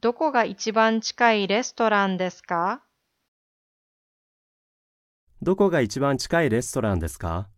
どこが一番近いレストランですかどこが一番近いレストランですか